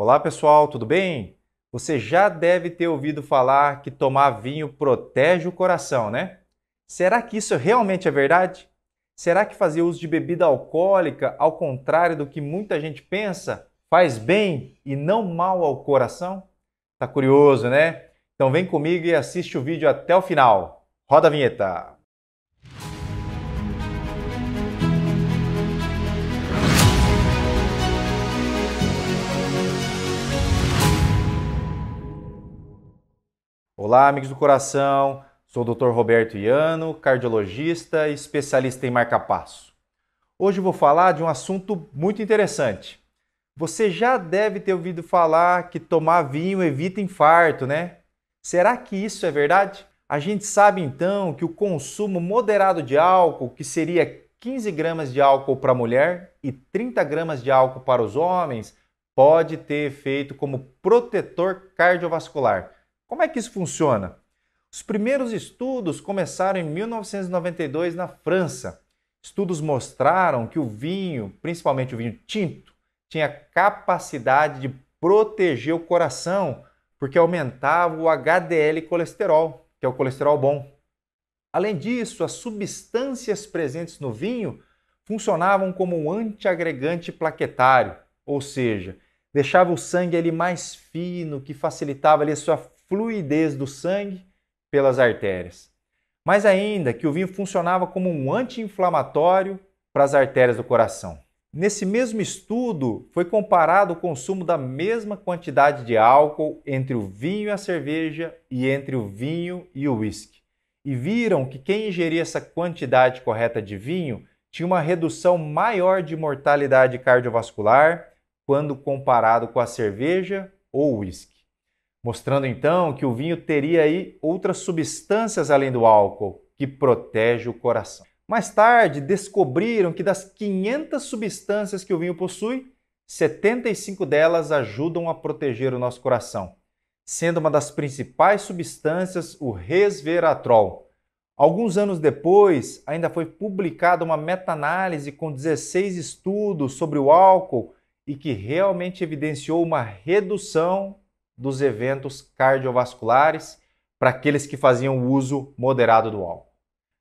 Olá pessoal, tudo bem? Você já deve ter ouvido falar que tomar vinho protege o coração, né? Será que isso realmente é verdade? Será que fazer uso de bebida alcoólica, ao contrário do que muita gente pensa, faz bem e não mal ao coração? Tá curioso, né? Então vem comigo e assiste o vídeo até o final. Roda a vinheta! Olá, amigos do coração. Sou o Dr. Roberto Iano, cardiologista e especialista em marca-passo. Hoje vou falar de um assunto muito interessante. Você já deve ter ouvido falar que tomar vinho evita infarto, né? Será que isso é verdade? A gente sabe então que o consumo moderado de álcool, que seria 15 gramas de álcool para a mulher e 30 gramas de álcool para os homens, pode ter efeito como protetor cardiovascular como é que isso funciona? Os primeiros estudos começaram em 1992 na França. Estudos mostraram que o vinho, principalmente o vinho tinto, tinha capacidade de proteger o coração porque aumentava o HDL colesterol, que é o colesterol bom. Além disso, as substâncias presentes no vinho funcionavam como um antiagregante plaquetário, ou seja, deixava o sangue ali mais fino, que facilitava ali a sua fluidez do sangue pelas artérias. Mais ainda, que o vinho funcionava como um anti-inflamatório para as artérias do coração. Nesse mesmo estudo, foi comparado o consumo da mesma quantidade de álcool entre o vinho e a cerveja e entre o vinho e o uísque. E viram que quem ingeria essa quantidade correta de vinho tinha uma redução maior de mortalidade cardiovascular quando comparado com a cerveja ou uísque mostrando então que o vinho teria aí outras substâncias além do álcool que protege o coração. Mais tarde, descobriram que das 500 substâncias que o vinho possui, 75 delas ajudam a proteger o nosso coração, sendo uma das principais substâncias o resveratrol. Alguns anos depois, ainda foi publicada uma meta-análise com 16 estudos sobre o álcool e que realmente evidenciou uma redução dos eventos cardiovasculares para aqueles que faziam uso moderado do álcool.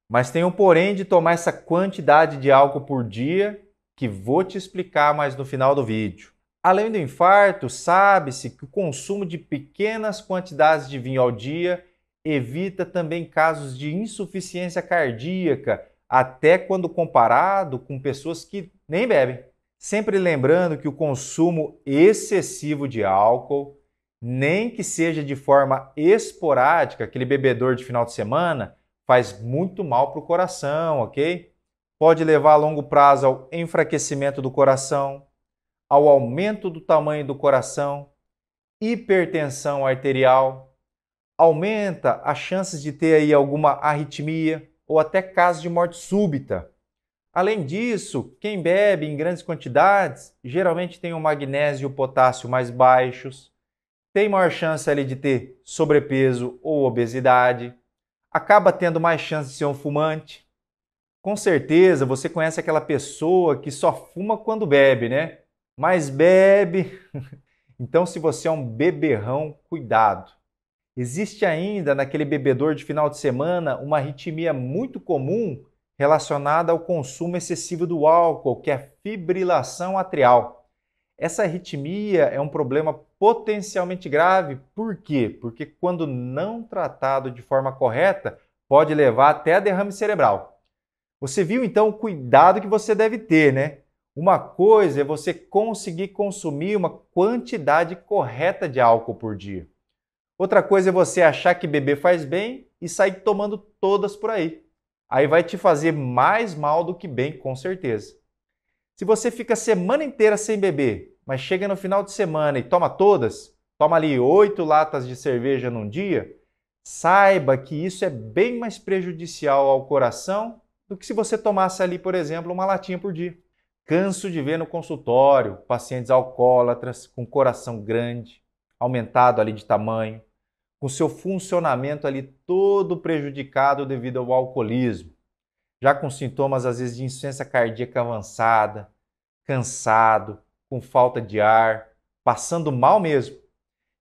Mas tem um porém de tomar essa quantidade de álcool por dia que vou te explicar mais no final do vídeo. Além do infarto, sabe-se que o consumo de pequenas quantidades de vinho ao dia evita também casos de insuficiência cardíaca, até quando comparado com pessoas que nem bebem. Sempre lembrando que o consumo excessivo de álcool nem que seja de forma esporádica, aquele bebedor de final de semana, faz muito mal para o coração, ok? Pode levar a longo prazo ao enfraquecimento do coração, ao aumento do tamanho do coração, hipertensão arterial, aumenta as chances de ter aí alguma arritmia ou até caso de morte súbita. Além disso, quem bebe em grandes quantidades geralmente tem o magnésio e o potássio mais baixos, tem maior chance ali de ter sobrepeso ou obesidade, acaba tendo mais chance de ser um fumante. Com certeza você conhece aquela pessoa que só fuma quando bebe, né? Mas bebe. Então, se você é um beberrão, cuidado. Existe ainda naquele bebedor de final de semana uma arritmia muito comum relacionada ao consumo excessivo do álcool, que é a fibrilação atrial. Essa arritmia é um problema potencialmente grave. Por quê? Porque quando não tratado de forma correta, pode levar até a derrame cerebral. Você viu então o cuidado que você deve ter, né? Uma coisa é você conseguir consumir uma quantidade correta de álcool por dia. Outra coisa é você achar que beber faz bem e sair tomando todas por aí. Aí vai te fazer mais mal do que bem, com certeza. Se você fica a semana inteira sem beber mas chega no final de semana e toma todas, toma ali oito latas de cerveja num dia, saiba que isso é bem mais prejudicial ao coração do que se você tomasse ali, por exemplo, uma latinha por dia. Canso de ver no consultório pacientes alcoólatras com coração grande, aumentado ali de tamanho, com seu funcionamento ali todo prejudicado devido ao alcoolismo, já com sintomas às vezes de insuficiência cardíaca avançada, cansado, com falta de ar, passando mal mesmo.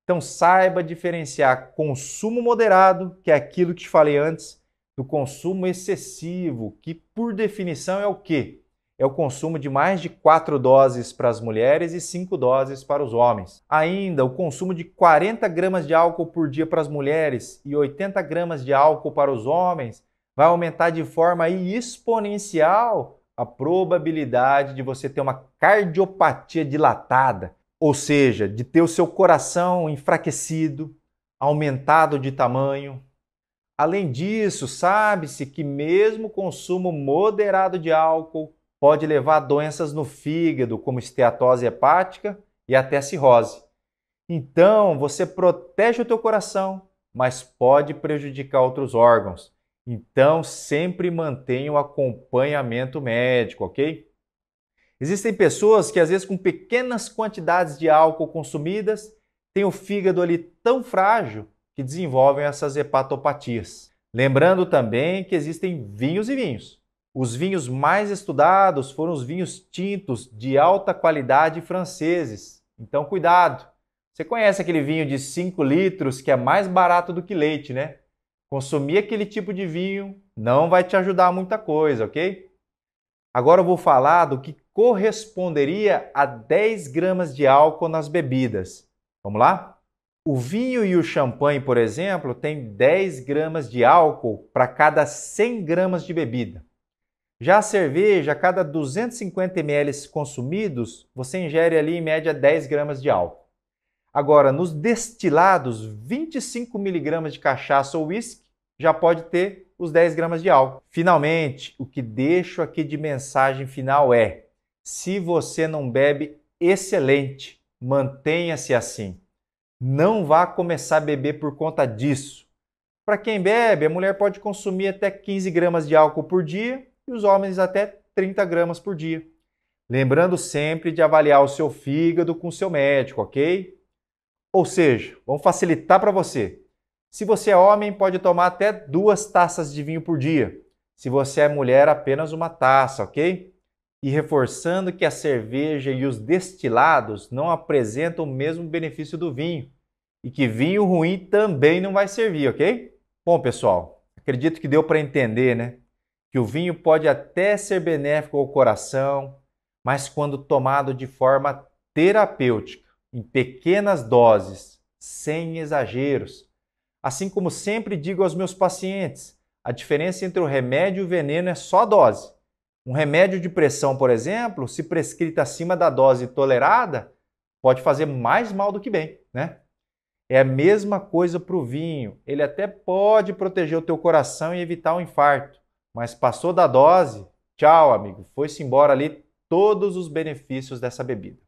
Então saiba diferenciar consumo moderado, que é aquilo que te falei antes, do consumo excessivo, que por definição é o quê? É o consumo de mais de 4 doses para as mulheres e 5 doses para os homens. Ainda, o consumo de 40 gramas de álcool por dia para as mulheres e 80 gramas de álcool para os homens vai aumentar de forma exponencial a probabilidade de você ter uma cardiopatia dilatada, ou seja, de ter o seu coração enfraquecido, aumentado de tamanho. Além disso, sabe-se que mesmo o consumo moderado de álcool pode levar a doenças no fígado, como esteatose hepática e até cirrose. Então, você protege o teu coração, mas pode prejudicar outros órgãos, então, sempre mantenha o acompanhamento médico, ok? Existem pessoas que, às vezes, com pequenas quantidades de álcool consumidas, têm o fígado ali tão frágil que desenvolvem essas hepatopatias. Lembrando também que existem vinhos e vinhos. Os vinhos mais estudados foram os vinhos tintos de alta qualidade franceses. Então, cuidado! Você conhece aquele vinho de 5 litros que é mais barato do que leite, né? consumir aquele tipo de vinho não vai te ajudar muita coisa, ok? Agora eu vou falar do que corresponderia a 10 gramas de álcool nas bebidas. Vamos lá? O vinho e o champanhe, por exemplo, tem 10 gramas de álcool para cada 100 gramas de bebida. Já a cerveja, a cada 250 ml consumidos, você ingere ali em média 10 gramas de álcool. Agora, nos destilados, 25 miligramas de cachaça ou whisky já pode ter os 10 gramas de álcool. Finalmente, o que deixo aqui de mensagem final é: se você não bebe, excelente, mantenha-se assim. Não vá começar a beber por conta disso. Para quem bebe, a mulher pode consumir até 15 gramas de álcool por dia e os homens até 30 gramas por dia. Lembrando sempre de avaliar o seu fígado com o seu médico, ok? Ou seja, vamos facilitar para você. Se você é homem, pode tomar até duas taças de vinho por dia. Se você é mulher, apenas uma taça, ok? E reforçando que a cerveja e os destilados não apresentam o mesmo benefício do vinho e que vinho ruim também não vai servir, ok? Bom, pessoal, acredito que deu para entender, né? Que o vinho pode até ser benéfico ao coração, mas quando tomado de forma terapêutica, em pequenas doses, sem exageros, Assim como sempre digo aos meus pacientes, a diferença entre o remédio e o veneno é só a dose. Um remédio de pressão, por exemplo, se prescrito acima da dose tolerada, pode fazer mais mal do que bem, né? É a mesma coisa para o vinho. Ele até pode proteger o teu coração e evitar o um infarto, mas passou da dose, tchau, amigo. Foi-se embora ali todos os benefícios dessa bebida.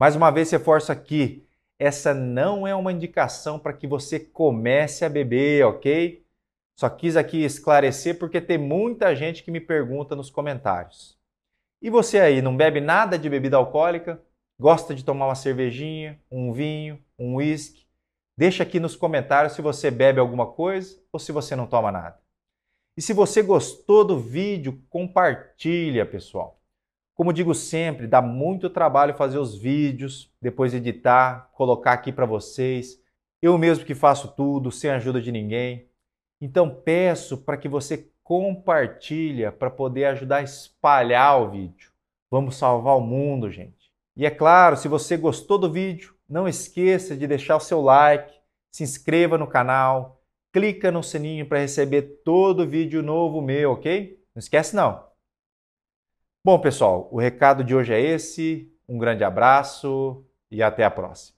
Mais uma vez reforço aqui, essa não é uma indicação para que você comece a beber, ok? Só quis aqui esclarecer porque tem muita gente que me pergunta nos comentários. E você aí, não bebe nada de bebida alcoólica? Gosta de tomar uma cervejinha, um vinho, um uísque? Deixa aqui nos comentários se você bebe alguma coisa ou se você não toma nada. E se você gostou do vídeo, compartilha, pessoal. Como digo sempre, dá muito trabalho fazer os vídeos, depois editar, colocar aqui para vocês. Eu mesmo que faço tudo, sem ajuda de ninguém. Então peço para que você compartilha para poder ajudar a espalhar o vídeo. Vamos salvar o mundo, gente. E é claro, se você gostou do vídeo, não esqueça de deixar o seu like, se inscreva no canal, clica no sininho para receber todo vídeo novo meu, ok? Não esquece não. Bom, pessoal, o recado de hoje é esse. Um grande abraço e até a próxima.